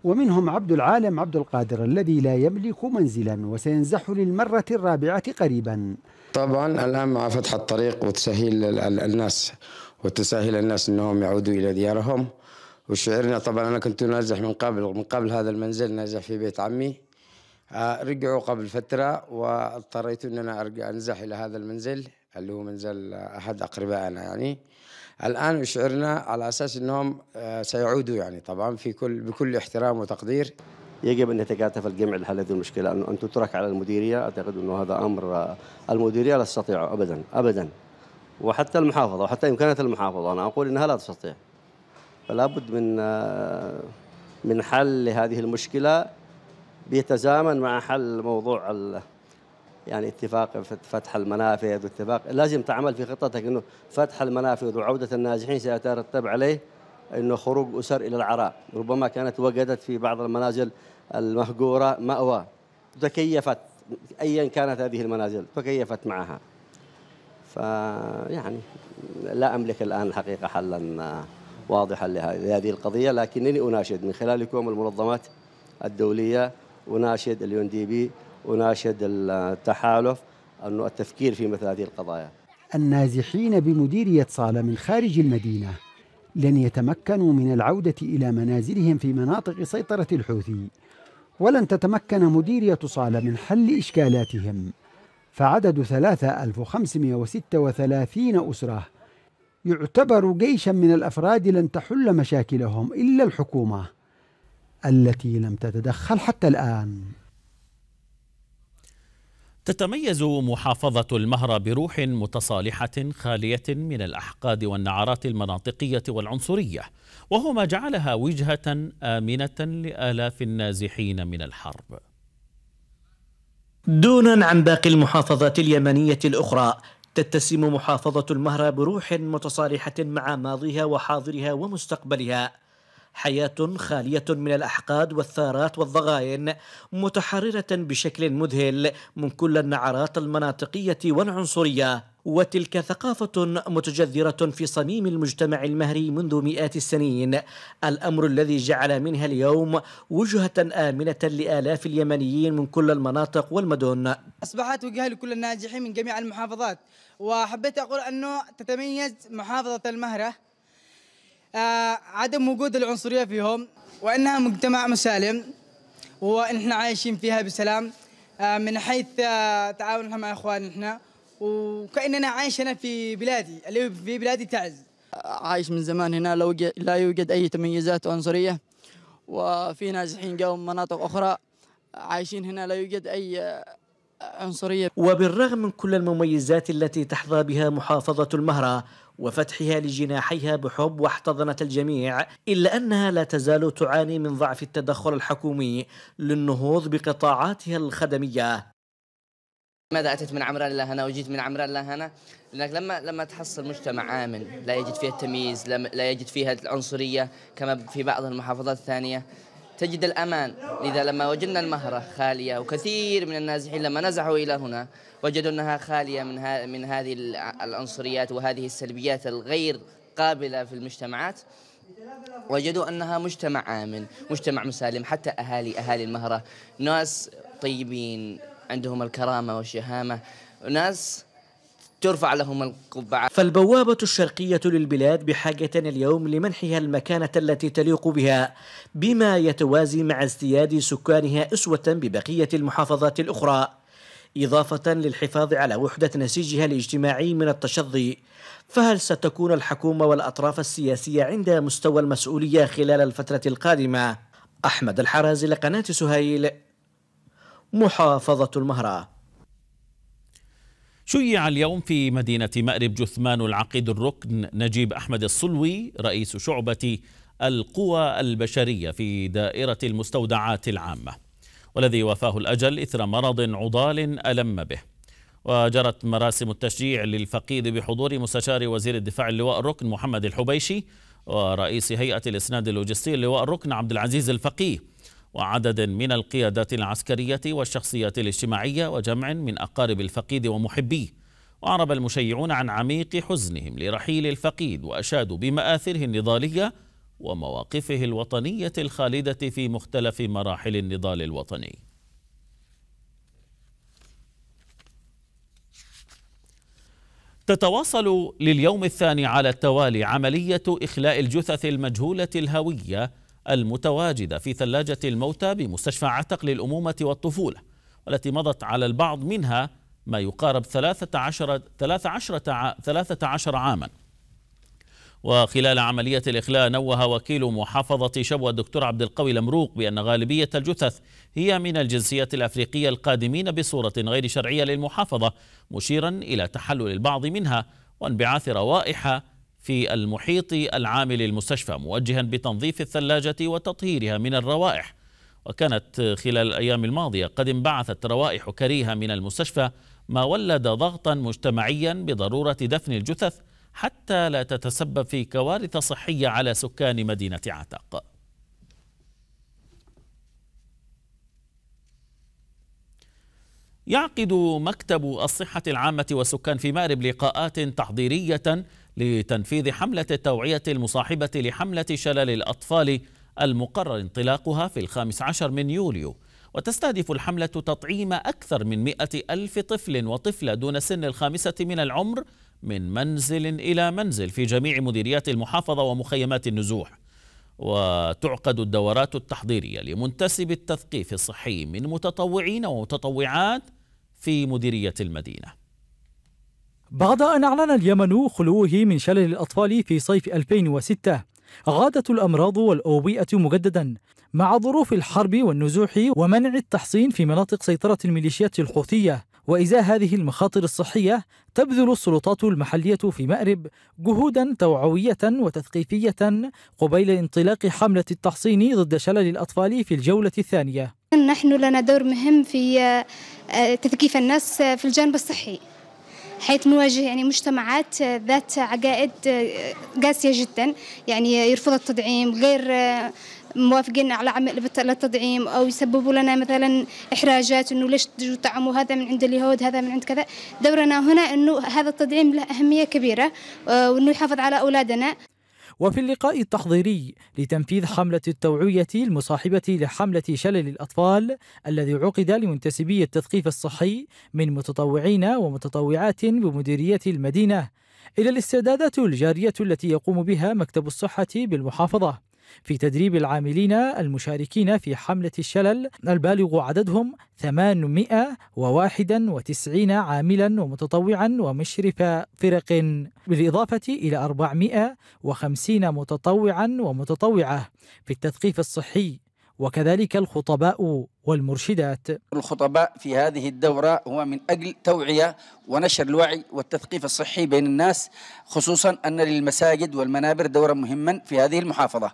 ومنهم عبد العالم عبد القادر الذي لا يملك منزلا وسينزح للمرة الرابعة قريبا طبعا الآن مع فتح الطريق وتسهيل الناس وتسهيل الناس أنهم يعودوا إلى ديارهم وشعرنا طبعا أنا كنت نازح من قبل من قبل هذا المنزل نازح في بيت عمي رجعوا قبل فترة واضطريت أن أنا أرجع أنزح إلى هذا المنزل اللي هو منزل أحد أقربائنا يعني الآن أشعرنا على أساس أنهم آه، سيعودوا يعني طبعا في كل بكل احترام وتقدير يجب ان يتكاتف الجميع لحل هذه المشكله ان تترك على المديريه اعتقد انه هذا امر آه، المديريه لا تستطيع ابدا ابدا وحتى المحافظه وحتى امكانات المحافظه انا اقول انها لا تستطيع فلا بد من آه، من حل لهذه المشكله بيتزامن مع حل موضوع ال يعني اتفاق فتح المنافذ واتفاق لازم تعمل في خطتك انه فتح المنافذ وعوده النازحين سيترتب عليه انه خروج اسر الى العراء، ربما كانت وجدت في بعض المنازل المهجوره مأوى تكيفت ايا كانت هذه المنازل تكيفت معها. ف يعني لا املك الان الحقيقه حلا واضحا لهذه القضيه لكنني اناشد من خلالكم المنظمات الدوليه وناشد اليون دي بي وناشد التحالف أنه التفكير في مثل هذه القضايا النازحين بمديرية صالة من خارج المدينة لن يتمكنوا من العودة إلى منازلهم في مناطق سيطرة الحوثي ولن تتمكن مديرية صالة من حل إشكالاتهم فعدد 3536 أسرة يعتبر جيشا من الأفراد لن تحل مشاكلهم إلا الحكومة التي لم تتدخل حتى الآن تتميز محافظة المهرة بروح متصالحة خالية من الأحقاد والنعرات المناطقية والعنصرية وهو ما جعلها وجهة آمنة لآلاف النازحين من الحرب دونا عن باقي المحافظات اليمنية الأخرى تتسم محافظة المهرة بروح متصالحة مع ماضيها وحاضرها ومستقبلها حياة خالية من الأحقاد والثارات والضغائن متحررة بشكل مذهل من كل النعرات المناطقية والعنصرية وتلك ثقافة متجذرة في صميم المجتمع المهري منذ مئات السنين الأمر الذي جعل منها اليوم وجهة آمنة لآلاف اليمنيين من كل المناطق والمدن أصبحت وجهة لكل الناجحين من جميع المحافظات وحبيت أقول أنه تتميز محافظة المهرة آه، عدم وجود العنصرية فيهم وأنها مجتمع مسالم ونحن عايشين فيها بسلام آه، من حيث آه، تعاوننا مع إخواننا إحنا وكأننا عايشنا في بلادي اللي في بلادي تعز عايش من زمان هنا لو لا يوجد أي تميزات عنصرية وفي نازحين جاوا من مناطق أخرى عايشين هنا لا يوجد أي عنصرية وبالرغم من كل المميزات التي تحظى بها محافظة المهرة وفتحها لجناحيها بحب واحتضنت الجميع إلا أنها لا تزال تعاني من ضعف التدخل الحكومي للنهوض بقطاعاتها الخدمية ماذا أتت من عمران إلى هنا وجيت من عمران إلى هنا لأنك لما لما تحصل مجتمع آمن لا يجد فيها التمييز لا يجد فيها العنصرية كما في بعض المحافظات الثانية تجد الأمان لذا لما وجدنا المهرة خالية وكثير من النازحين لما نزحوا إلى هنا وجدوا أنها خالية من, ها من هذه العنصريات وهذه السلبيات الغير قابلة في المجتمعات وجدوا أنها مجتمع آمن مجتمع مسالم حتى أهالي أهالي المهرة ناس طيبين عندهم الكرامة والشهامة ناس ترفع لهم القبعة فالبوابة الشرقية للبلاد بحاجة اليوم لمنحها المكانة التي تليق بها بما يتوازي مع ازدياد سكانها أسوة ببقية المحافظات الأخرى إضافة للحفاظ على وحدة نسيجها الاجتماعي من التشظي فهل ستكون الحكومة والأطراف السياسية عند مستوى المسؤولية خلال الفترة القادمة؟ أحمد الحرازي لقناة سهيل محافظة المهرة شيع اليوم في مدينة مأرب جثمان العقيد الركن نجيب أحمد الصلوي رئيس شعبة القوى البشرية في دائرة المستودعات العامة والذي وفاه الأجل إثر مرض عضال ألم به وجرت مراسم التشجيع للفقيد بحضور مستشار وزير الدفاع اللواء الركن محمد الحبيشي ورئيس هيئة الإسناد اللوجستي اللواء الركن عبد العزيز الفقيه وعدد من القيادات العسكرية والشخصيات الاجتماعية وجمع من أقارب الفقيد ومحبيه وأعرب المشيعون عن عميق حزنهم لرحيل الفقيد وأشادوا بمآثره النضالية ومواقفه الوطنية الخالدة في مختلف مراحل النضال الوطني تتواصل لليوم الثاني على التوالي عملية إخلاء الجثث المجهولة الهوية المتواجدة في ثلاجة الموتى بمستشفى عتق للأمومة والطفولة والتي مضت على البعض منها ما يقارب 13 13 13 عاما وخلال عملية الإخلاء نوه وكيل محافظة شبوة الدكتور عبد القوي لمروق بأن غالبية الجثث هي من الجنسية الأفريقية القادمين بصورة غير شرعية للمحافظة مشيرا إلى تحلل البعض منها وانبعاث روائح في المحيط العام للمستشفى موجها بتنظيف الثلاجة وتطهيرها من الروائح وكانت خلال الأيام الماضية قد انبعثت روائح كريهة من المستشفى ما ولد ضغطا مجتمعيا بضرورة دفن الجثث حتى لا تتسبب في كوارث صحية على سكان مدينة عتق يعقد مكتب الصحة العامة والسكان في مأرب لقاءات تحضيرية لتنفيذ حملة التوعية المصاحبة لحملة شلل الأطفال المقرر انطلاقها في الخامس عشر من يوليو وتستهدف الحملة تطعيم أكثر من مئة ألف طفل وطفلة دون سن الخامسة من العمر من منزل إلى منزل في جميع مديريات المحافظة ومخيمات النزوح وتعقد الدورات التحضيرية لمنتسب التثقيف الصحي من متطوعين ومتطوعات في مديرية المدينة بعد أن أعلن اليمن خلوه من شلل الأطفال في صيف 2006 غادت الأمراض والأوبئة مجددا مع ظروف الحرب والنزوح ومنع التحصين في مناطق سيطرة الميليشيات الحوثية وإزاء هذه المخاطر الصحية تبذل السلطات المحلية في مأرب جهودا توعوية وتثقيفية قبيل انطلاق حملة التحصين ضد شلل الأطفال في الجولة الثانية نحن لنا دور مهم في آه، تثقيف الناس في الجانب الصحي حيث نواجه يعني مجتمعات ذات عقائد آه، قاسية جدا يعني يرفض التدعيم غير آه، موافقين على عمل التدعيم او يسببوا لنا مثلا احراجات انه ليش طعموا هذا من عند اليهود هذا من عند كذا دورنا هنا انه هذا التدعيم له اهميه كبيره آه، وانه يحافظ على اولادنا وفي اللقاء التحضيري لتنفيذ آه. حملة التوعية المصاحبة لحملة شلل الأطفال الذي عقد لمنتسبي التثقيف الصحي من متطوعين ومتطوعات بمديرية المدينة إلى الاستعدادات الجارية التي يقوم بها مكتب الصحة بالمحافظة في تدريب العاملين المشاركين في حملة الشلل البالغ عددهم 891 عاملا ومتطوعا ومشرف فرق بالإضافة إلى 450 متطوعا ومتطوعة في التثقيف الصحي وكذلك الخطباء والمرشدات. الخطباء في هذه الدوره هو من اجل توعيه ونشر الوعي والتثقيف الصحي بين الناس خصوصا ان للمساجد والمنابر دورا مهما في هذه المحافظه.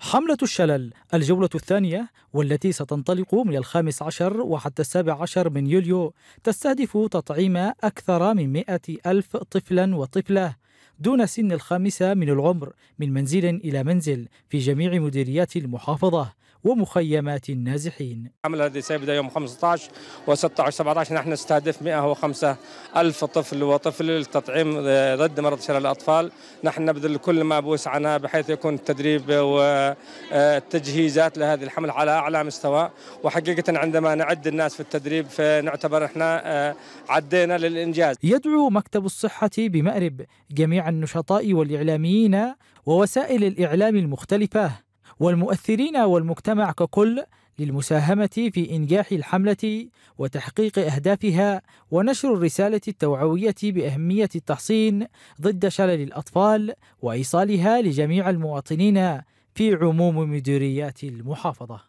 حملة الشلل الجولة الثانية والتي ستنطلق من الخامس عشر وحتى السابع عشر من يوليو تستهدف تطعيم أكثر من مئة ألف طفلا وطفلة دون سن الخامسة من العمر من منزل إلى منزل في جميع مديريات المحافظة ومخيمات النازحين العمل الذي سيبدأ يوم 15 و16 و 17 نحن نستهدف 105 ألف طفل وطفل للتطعيم ضد مرض شلل الأطفال نحن نبذل كل ما بوسعنا بحيث يكون التدريب والتجهيزات لهذه الحملة على أعلى مستوى وحقيقة عندما نعد الناس في التدريب فنعتبر احنا آه، عدينا للإنجاز يدعو مكتب الصحة بمأرب جميع النشطاء والإعلاميين ووسائل الإعلام المختلفة والمؤثرين والمجتمع ككل للمساهمة في إنجاح الحملة وتحقيق أهدافها ونشر الرسالة التوعوية بأهمية التحصين ضد شلل الأطفال وإيصالها لجميع المواطنين في عموم مديريات المحافظة.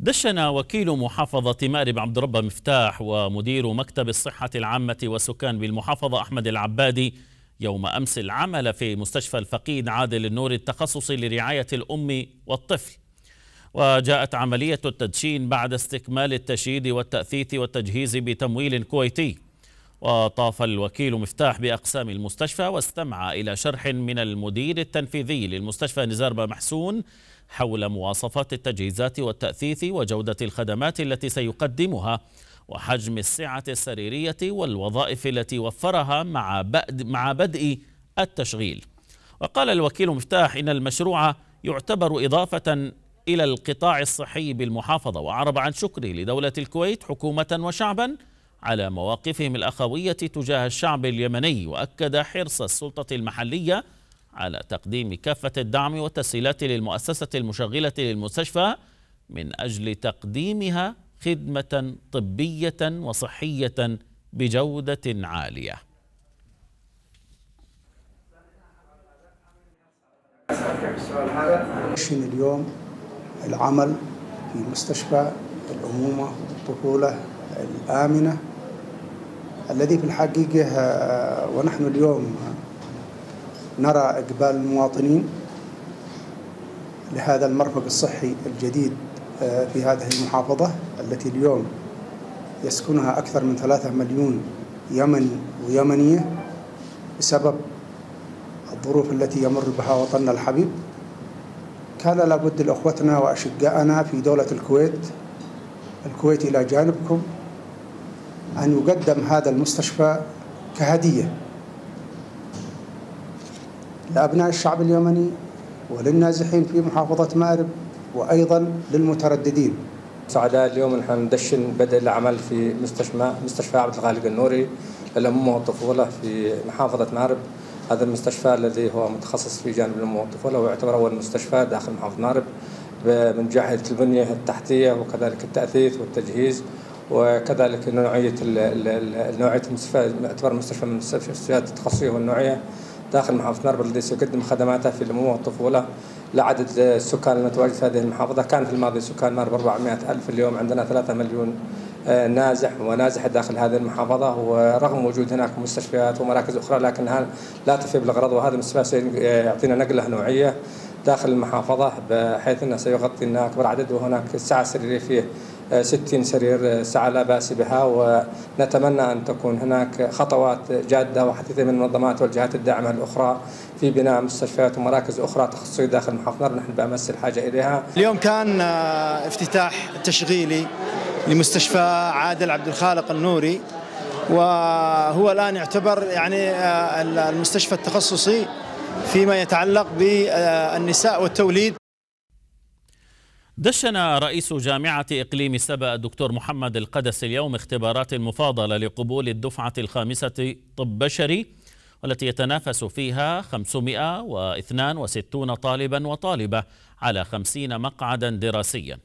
دشن وكيل محافظة مأرب عبد ربه مفتاح ومدير مكتب الصحة العامة والسكان بالمحافظة أحمد العبادي يوم أمس العمل في مستشفى الفقيد عادل النور التخصصي لرعاية الأم والطفل وجاءت عملية التدشين بعد استكمال التشييد والتأثيث والتجهيز بتمويل كويتي وطاف الوكيل مفتاح بأقسام المستشفى واستمع إلى شرح من المدير التنفيذي للمستشفى نزار محسون حول مواصفات التجهيزات والتأثيث وجودة الخدمات التي سيقدمها وحجم السعة السريرية والوظائف التي وفرها مع بدء مع بدء التشغيل. وقال الوكيل مفتاح إن المشروع يعتبر إضافة إلى القطاع الصحي بالمحافظة وأعرب عن شكره لدولة الكويت حكومة وشعبا على مواقفهم الأخوية تجاه الشعب اليمني وأكد حرص السلطة المحلية على تقديم كافة الدعم والتسهيلات للمؤسسة المشغلة للمستشفى من أجل تقديمها خدمة طبية وصحية بجودة عالية اليوم العمل في مستشفى الأمومة والطفولة الآمنة الذي في الحقيقة آه، ونحن اليوم نرى إقبال المواطنين لهذا المرفق الصحي الجديد آه، في هذه المحافظة التي اليوم يسكنها أكثر من ثلاثة مليون يمني ويمنية بسبب الظروف التي يمر بها وطننا الحبيب كان لابد لأخوتنا وأشقائنا في دولة الكويت الكويت إلى جانبكم أن يقدم هذا المستشفى كهدية لأبناء الشعب اليمني وللنازحين في محافظة مأرب وايضا للمترددين. سعداء اليوم نحن ندشن بدء العمل في مستشفى مستشفى عبد الخالق النوري للامومه والطفوله في محافظه مارب. هذا المستشفى الذي هو متخصص في جانب الامومه والطفوله ويعتبر اول مستشفى داخل محافظه مارب من جهه البنيه التحتيه وكذلك التاثيث والتجهيز وكذلك نوعيه نوعيه المستشفى يعتبر مستشفى من المستشفيات التخصصيه والنوعيه داخل محافظه مارب الذي سيقدم خدماته في الامومه والطفوله لعدد السكان المتواجد في هذه المحافظة كان في الماضي سكان مارب 400 ألف اليوم عندنا ثلاثة مليون آه، نازح ونازح داخل هذه المحافظة ورغم وجود هناك مستشفيات ومراكز أخرى لكنها لا تفي بالغرض وهذا المستشفى سيعطينا آه، نقلة نوعية داخل المحافظة بحيث أنه سيغطي أن أكبر عدد وهناك سعة سريرية فيه 60 سرير آه، سعى لا بأس بها ونتمنى أن تكون هناك خطوات جادة وحثيثة من المنظمات والجهات الداعمة الأخرى في بناء مستشفيات ومراكز أخرى تخصصية داخل محافظه نحن بأمس الحاجة إليها اليوم كان آه، افتتاح تشغيلي لمستشفى عادل عبد الخالق النوري وهو الآن يعتبر يعني آه، المستشفى التخصصي فيما يتعلق بالنساء والتوليد دشن رئيس جامعة إقليم سبأ الدكتور محمد القدس اليوم اختبارات مفاضلة لقبول الدفعة الخامسة طب بشري والتي يتنافس فيها 562 طالبا وطالبة على 50 مقعدا دراسيا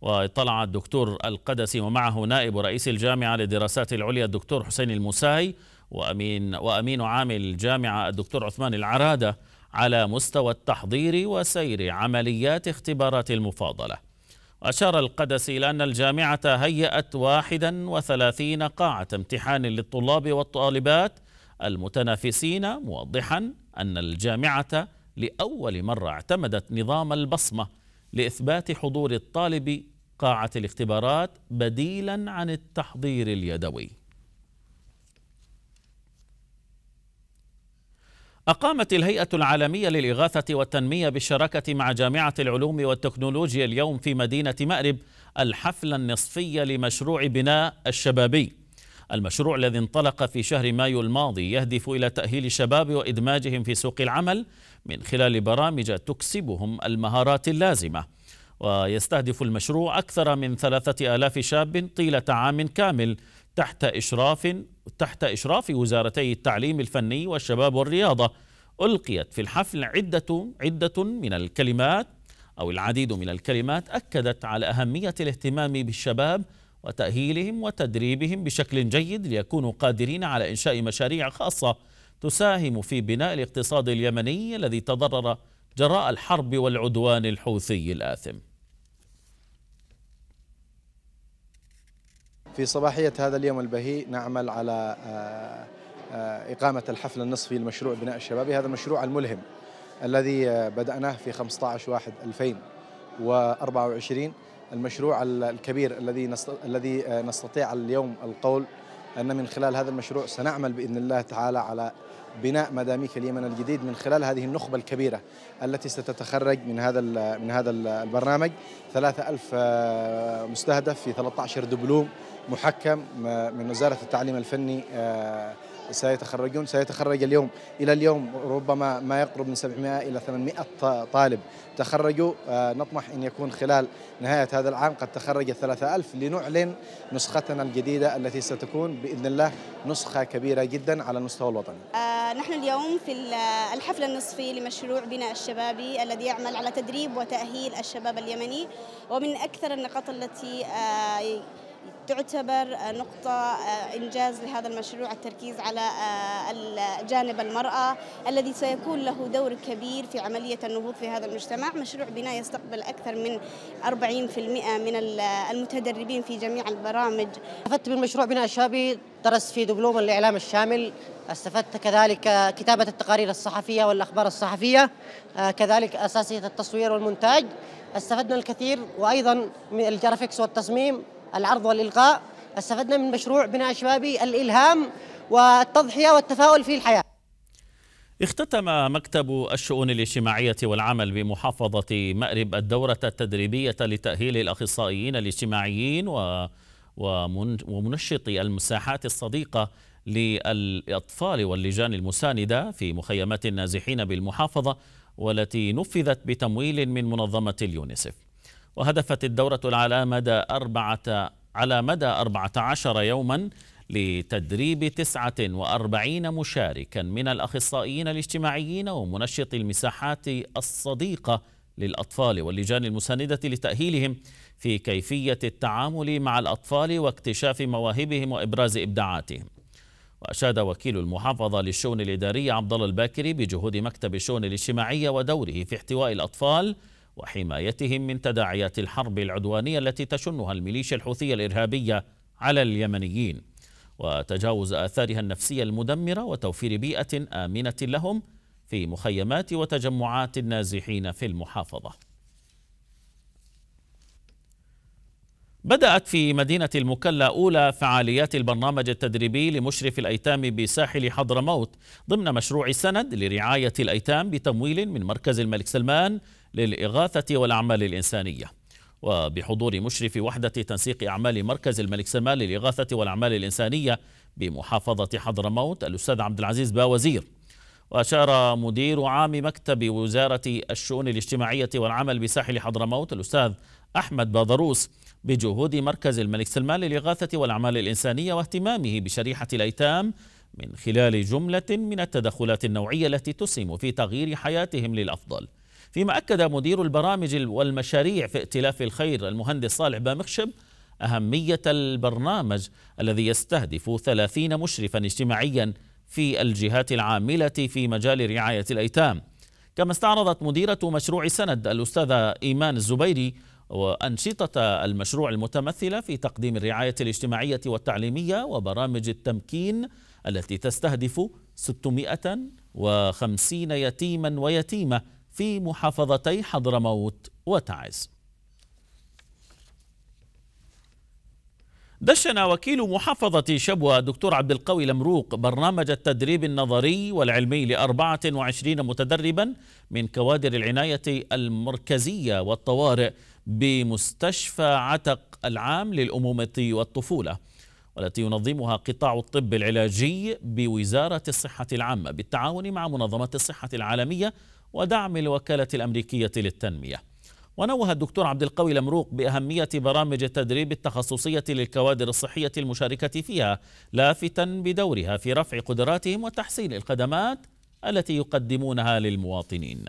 واطلع الدكتور القدسي ومعه نائب رئيس الجامعة للدراسات العليا الدكتور حسين المساي وأمين, وأمين عام الجامعة الدكتور عثمان العرادة على مستوى التحضير وسير عمليات اختبارات المفاضلة أشار القدس إلى أن الجامعة هيأت 31 قاعة امتحان للطلاب والطالبات المتنافسين موضحا أن الجامعة لأول مرة اعتمدت نظام البصمة لإثبات حضور الطالب قاعة الاختبارات بديلا عن التحضير اليدوي أقامت الهيئة العالمية للإغاثة والتنمية بالشراكة مع جامعة العلوم والتكنولوجيا اليوم في مدينة مأرب الحفلة النصفية لمشروع بناء الشبابي المشروع الذي انطلق في شهر مايو الماضي يهدف إلى تأهيل الشباب وإدماجهم في سوق العمل من خلال برامج تكسبهم المهارات اللازمة ويستهدف المشروع أكثر من ثلاثة آلاف شاب طيلة عام كامل تحت إشراف تحت إشراف وزارتي التعليم الفني والشباب والرياضة ألقيت في الحفل عدة عدة من الكلمات أو العديد من الكلمات أكدت على أهمية الاهتمام بالشباب وتأهيلهم وتدريبهم بشكل جيد ليكونوا قادرين على إنشاء مشاريع خاصة تساهم في بناء الاقتصاد اليمني الذي تضرر جراء الحرب والعدوان الحوثي الآثم في صباحية هذا اليوم البهي نعمل على آه، آه، إقامة الحفل النصفي لمشروع بناء الشبابي هذا المشروع الملهم الذي آه، بدأناه في 15 واحد 2024 المشروع الكبير الذي الذي نستطيع اليوم القول أن من خلال هذا المشروع سنعمل بإذن الله تعالى على بناء مداميك اليمن الجديد من خلال هذه النخبة الكبيرة التي ستتخرج من هذا من هذا البرنامج 3000 مستهدف في 13 دبلوم محكم من وزارة التعليم الفني آه، سيتخرجون سيتخرج اليوم إلى اليوم ربما ما يقرب من 700 إلى 800 طالب تخرجوا آه، نطمح أن يكون خلال نهاية هذا العام قد تخرج 3000 لنعلن نسختنا الجديدة التي ستكون بإذن الله نسخة كبيرة جدا على المستوى الوطني آه نحن اليوم في الحفل النصفي لمشروع بناء الشبابي الذي يعمل على تدريب وتأهيل الشباب اليمني ومن أكثر النقاط التي آه تعتبر آه، نقطة آه، إنجاز لهذا المشروع التركيز على آه، جانب المرأة الذي سيكون له دور كبير في عملية النهوض في هذا المجتمع مشروع بناء يستقبل أكثر من 40% من المتدربين في جميع البرامج استفدت من مشروع بناء شابي درست في دبلوم الإعلام الشامل استفدت كذلك كتابة التقارير الصحفية والأخبار الصحفية كذلك أساسية التصوير والمونتاج استفدنا الكثير وأيضا من الجرافيكس والتصميم العرض والإلقاء استفدنا من مشروع بناء شبابي الإلهام والتضحية والتفاؤل في الحياة اختتم مكتب الشؤون الاجتماعية والعمل بمحافظة مأرب الدورة التدريبية لتأهيل الأخصائيين الاجتماعيين ومنشطي المساحات الصديقة للأطفال واللجان المساندة في مخيمات النازحين بالمحافظة والتي نفذت بتمويل من منظمة اليونيسف وهدفت الدورة على مدى أربعة على مدى 14 يوما لتدريب 49 مشاركا من الأخصائيين الاجتماعيين ومنشط المساحات الصديقة للأطفال واللجان المساندة لتأهيلهم في كيفية التعامل مع الأطفال واكتشاف مواهبهم وإبراز إبداعاتهم وأشاد وكيل المحافظة للشؤون الإدارية عبد الله الباكري بجهود مكتب الشؤون الاجتماعية ودوره في احتواء الأطفال وحمايتهم من تداعيات الحرب العدوانية التي تشنها الميليشيا الحوثية الإرهابية على اليمنيين وتجاوز آثارها النفسية المدمرة وتوفير بيئة آمنة لهم في مخيمات وتجمعات النازحين في المحافظة بدأت في مدينة المكلا أولى فعاليات البرنامج التدريبي لمشرف الأيتام بساحل حضرموت ضمن مشروع سند لرعاية الأيتام بتمويل من مركز الملك سلمان للإغاثة والأعمال الإنسانية وبحضور مشرف وحدة تنسيق أعمال مركز الملك سلمان للإغاثة والأعمال الإنسانية بمحافظة حضرموت الأستاذ عبد العزيز باوزير وأشار مدير عام مكتب وزارة الشؤون الاجتماعية والعمل بساحل حضرموت الأستاذ أحمد بادروس بجهود مركز الملك سلمان للإغاثة والأعمال الإنسانية واهتمامه بشريحة الأيتام من خلال جملة من التدخلات النوعية التي تسهم في تغيير حياتهم للأفضل فيما أكد مدير البرامج والمشاريع في ائتلاف الخير المهندس صالح بامخشب أهمية البرنامج الذي يستهدف ثلاثين مشرفا اجتماعيا في الجهات العاملة في مجال رعاية الأيتام كما استعرضت مديرة مشروع سند الأستاذة إيمان الزبيري وأنشطة المشروع المتمثلة في تقديم الرعاية الاجتماعية والتعليمية وبرامج التمكين التي تستهدف 650 يتيما ويتيمة في محافظتي حضرموت وتعز دشن وكيل محافظة شبوة دكتور عبد القوي لمروق برنامج التدريب النظري والعلمي لأربعة وعشرين متدربا من كوادر العناية المركزية والطوارئ بمستشفى عتق العام للأمومة والطفولة والتي ينظمها قطاع الطب العلاجي بوزارة الصحة العامة بالتعاون مع منظمة الصحة العالمية ودعم الوكالة الأمريكية للتنمية ونوه الدكتور عبد القوي لمروق بأهمية برامج التدريب التخصصية للكوادر الصحية المشاركة فيها لافتا بدورها في رفع قدراتهم وتحسين الخدمات التي يقدمونها للمواطنين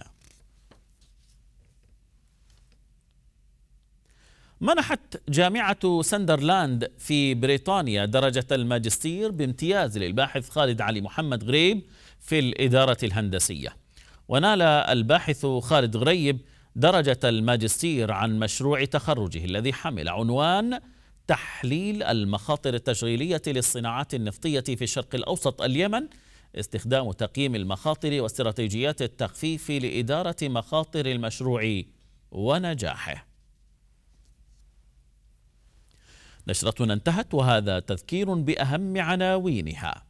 منحت جامعة سندرلاند في بريطانيا درجة الماجستير بامتياز للباحث خالد علي محمد غريب في الإدارة الهندسية ونال الباحث خالد غريب درجة الماجستير عن مشروع تخرجه الذي حمل عنوان تحليل المخاطر التشغيلية للصناعات النفطية في الشرق الأوسط اليمن استخدام تقييم المخاطر واستراتيجيات التخفيف لإدارة مخاطر المشروع ونجاحه نشرتنا انتهت وهذا تذكير بأهم عناوينها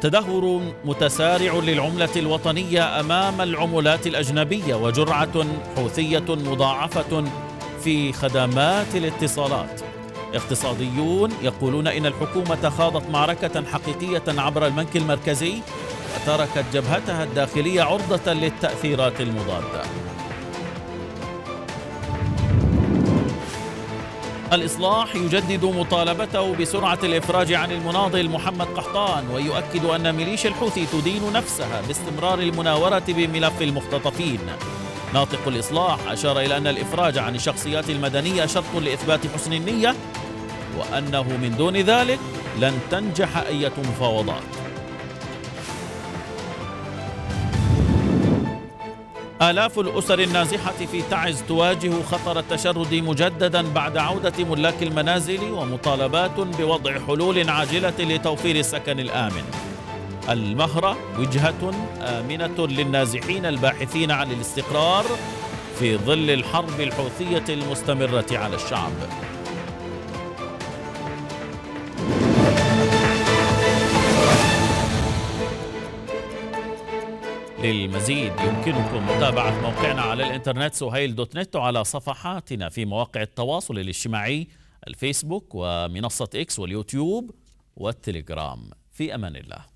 تدهور متسارع للعملة الوطنية أمام العملات الأجنبية وجرعة حوثية مضاعفة في خدمات الاتصالات اقتصاديون يقولون إن الحكومة خاضت معركة حقيقية عبر البنك المركزي وتركت جبهتها الداخلية عرضة للتأثيرات المضادة الإصلاح يجدد مطالبته بسرعة الإفراج عن المناضل محمد قحطان ويؤكد أن ميليشيا الحوثي تدين نفسها باستمرار المناورة بملف المختطفين ناطق الإصلاح أشار إلى أن الإفراج عن الشخصيات المدنية شرط لإثبات حسن النية وأنه من دون ذلك لن تنجح أي مفاوضات آلاف الأسر النازحة في تعز تواجه خطر التشرد مجددا بعد عودة ملاك المنازل ومطالبات بوضع حلول عاجلة لتوفير السكن الآمن المهرة وجهة آمنة للنازحين الباحثين عن الاستقرار في ظل الحرب الحوثية المستمرة على الشعب للمزيد يمكنكم متابعة موقعنا على الإنترنت سهيل دوت نت وعلى صفحاتنا في مواقع التواصل الاجتماعي الفيسبوك ومنصة إكس واليوتيوب والتليجرام في أمان الله